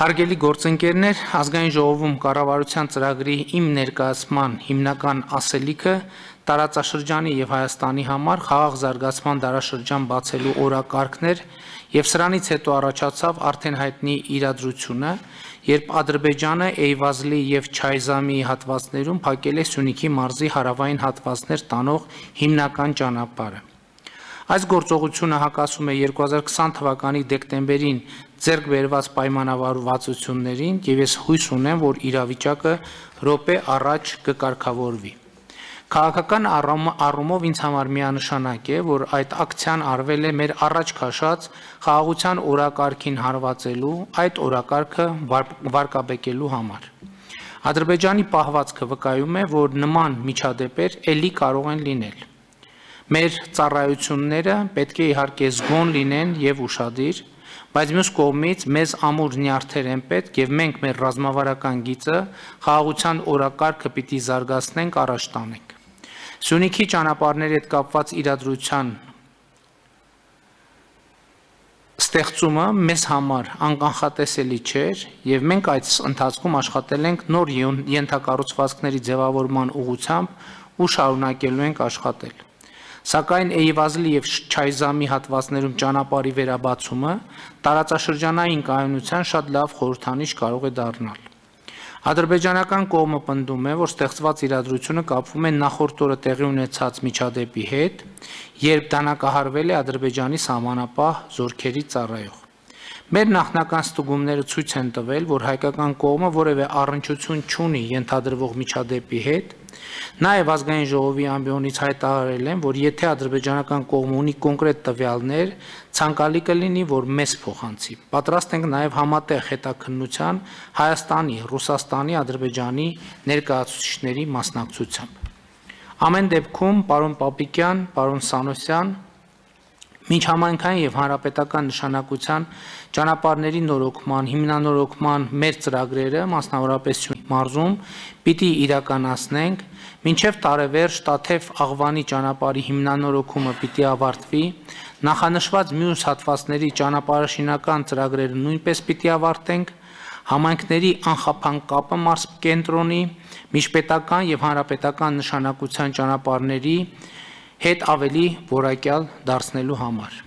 Հարգելի գործընկերներ, ազգային ժողովում կառավարության ծրագրի իմ ներկայացման հիմնական ասելիքը տարածաշրջանի եւ Հայաստանի համար խաղաղ զարգացման դարաշրջան բացելու օրակարգներ եւ սրանից հետո առաջացավ արդեն հայտնի իրադրությունը, երբ Ադրբեջանը Էյվազլի եւ Չայզամի հատվածներում փակել է Սյունիքի մարզի հարավային հատվածներ տանող հիմնական ճանապարհը։ Այս գործողությունը հակասում է 2020 թվականի դեկտեմբերին ձեռք բերված պայմանավորվածություններին եւ ես հույս ունեմ, որ իրավիճակը րոպե առաջ կկարգավորվի։ Քաղաքական առումով ինձ համար միանշանակ է, որ այդ ակցիան արվել է մեր առաջ քաշած խաղաղության օրակարգին հարվածելու, այդ օրակարգը վար, վարկաբեկելու համար։ Ադրբեջանի պահվածքը վկայում է, որ նման միջադեպեր ելի կարող են լինել։ Մեր ծառայությունները պետք է իհարկե զգոն լինեն եւ ուրشادիր, բայց մյուս կողմից մեզ ամուր նյարդեր են պետք եւ մենք մեր ռազմավարական գիծը խաղաղության օրակարգը պիտի զարգացնենք, առաջ տանենք։ Սյունիքի ճանապարհների հետ կապված իրադրության ստեղծումը մեզ համար անկանխատեսելի չէր եւ մենք այդ ընթացքում աշխատել ենք նոր ենթակառուցվածքների ձևավորման ուղղությամբ ու շարունակելու ենք աշխատել։ Սակայն Էյվազլի եւ Չայզամի հատվածներում ճանապարհի վերաբացումը տարածաշրջանային կայունության շատ լավ խորհրդանիշ կարող է դառնալ։ Ադրբեջանական կողմը պնդում է, որ ստեղծված իրադրությունը կապվում է նախորդ օրը տեղի ունեցած միջադեպի հետ, երբ դանակահարվել է Ադրբեջանի սահմանապահ զորքերի ծառայող։ Մեր նախնական ստուգումները ցույց են տվել, որ հայկական կողմը որևէ առնչություն չունի ընդհանրվող միջադեպի հետ Նաև ազգային ժողովի ամբիոնից հայտարարել են, որ եթե ադրբեջանական կողմը ունի կոնկրետ տվյալներ, ցանկալի կլինի, որ մեզ փոխանցի։ Պատրաստ ենք նաև համատեղ հետաքննության Հայաստանի, Ռուսաստանի, Ադրբեջանի ներկայացուցիչների մասնակցությամբ։ Ամեն դեպքում, պարոն Պապիկյան, պարոն Սանոսյան, միջհամայնքային եւ հանրապետական նշանակության ճանապարհների նորոգման, հիմնանորոգման մեր ծրագրերը մասնավորապես մարզում պիտի իրականացնենք, մինչև տարեվերջ Տաթև աղվանի ճանապարհի հիմնանորոգումը պիտի ավարտվի, նախանշված մյուս հատվածների ճանապարհաշինական ծրագրերը նույնպես պիտի ավարտենք, համայնքների անխափան կապը մարզ կենտրոնի, միջպետական եւ հանրապետական նշանակության ճանապարհների հետ ավելի որակյալ դարձնելու համար։